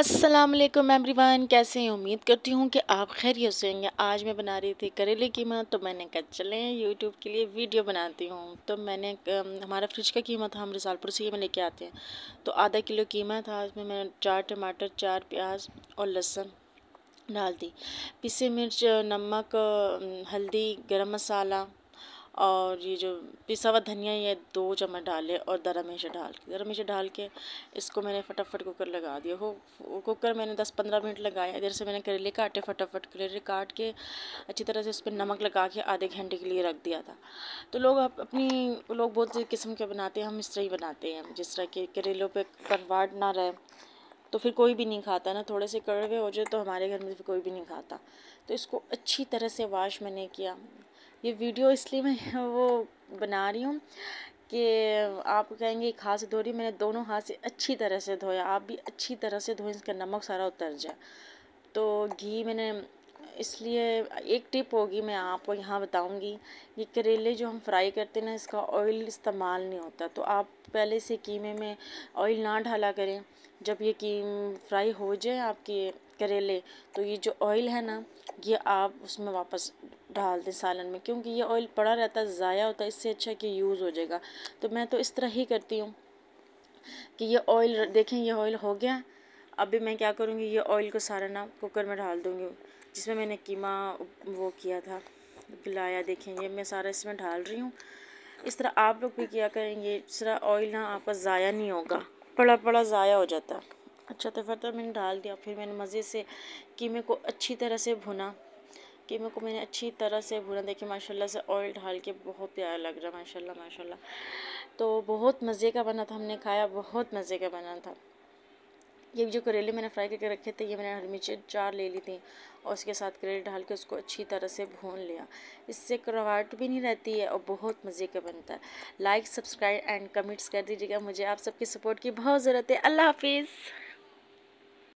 अस्सलाम वालेकुम एवरीवन कैसे हैं उम्मीद करती हूँ कि आप खैरियत से होंगे आज मैं बना रही थी करेले कीमा तो मैंने कहा चलें यूट्यूब के लिए वीडियो बनाती हूँ तो मैंने हमारा फ्रिज का कीमा था हम रिसालपुर से ही मैं लेके आते हैं तो आधा किलो कीमा था उसमें मैंने चार टमाटर चार प्याज और लहसुन डाल दी पीसी मिर्च नमक हल्दी गर्म मसाला और ये जो पिसा हुआ धनिया ये दो चम्मच डाले और दरा मिर्च डाल के दरा मिर्च डाल के इसको मैंने फटाफट कुकर लगा दिया हो कुकर मैंने दस पंद्रह मिनट लगाया इधर से मैंने करेले काटे फटाफट करेले काट के अच्छी तरह से उस पर नमक लगा के आधे घंटे के लिए रख दिया था तो लोग अपनी लोग बहुत किस्म के बनाते हैं हम इस तरह ही बनाते हैं जिस तरह के करेलों पर करवाट ना रहे तो फिर कोई भी नहीं खाता ना थोड़े से कड़वे हो जाए तो हमारे घर में फिर कोई भी नहीं खाता तो इसको अच्छी तरह से वाश मैंने किया ये वीडियो इसलिए मैं वो बना रही हूँ कि आप कहेंगे एक हाथ से धो रही मैंने दोनों हाथ से अच्छी तरह से धोया आप भी अच्छी तरह से धोएं इसका नमक सारा उतर जाए तो घी मैंने इसलिए एक टिप होगी मैं आपको यहाँ बताऊँगी ये करेले जो हम फ्राई करते हैं ना इसका ऑयल इस्तेमाल नहीं होता तो आप पहले से कीमे में ऑयल ना ढाला करें जब ये कीम फ्राई हो जाए आपके करेले तो ये जो ऑयल है ना ये आप उसमें वापस डाल दें सालन में क्योंकि ये ऑयल पड़ा रहता है ज़ाया होता है इससे अच्छा कि यूज़ हो जाएगा तो मैं तो इस तरह ही करती हूँ कि ये ऑयल देखें ये ऑयल हो गया अभी मैं क्या करूँगी ये ऑयल को सारा ना कुकर में डाल दूँगी जिसमें मैंने कीमा वो किया था गिलाया देखें ये मैं सारा इसमें डाल रही हूँ इस तरह आप लोग भी किया करेंगे इस तरह ऑयल ना आपका ज़ाया नहीं होगा पड़ा पड़ा ज़ाया हो जाता अच्छा तो फिर तो मैंने डाल दिया फिर मैंने मज़े से कीमे को अच्छी तरह से भुना कीमे को मैंने अच्छी तरह से भुना देखिए माशाल्लाह से ऑयल ढाल के बहुत प्यारा लग रहा है माशाल्लाह माशाल्लाह तो बहुत मज़े का बना था हमने खाया बहुत मज़े का बना था ये जो करेले मैंने फ्राई करके रखे थे ये मैंने हर मिर्च चार ले ली थी और उसके साथ करेले ढाल के उसको अच्छी तरह से भून लिया इससे करवाट भी नहीं रहती है और बहुत मज़े का बनता है लाइक सब्सक्राइब एंड कमेंट्स कर दीजिएगा मुझे आप सबकी सपोर्ट की बहुत ज़रूरत है अल्लाह हाफिज़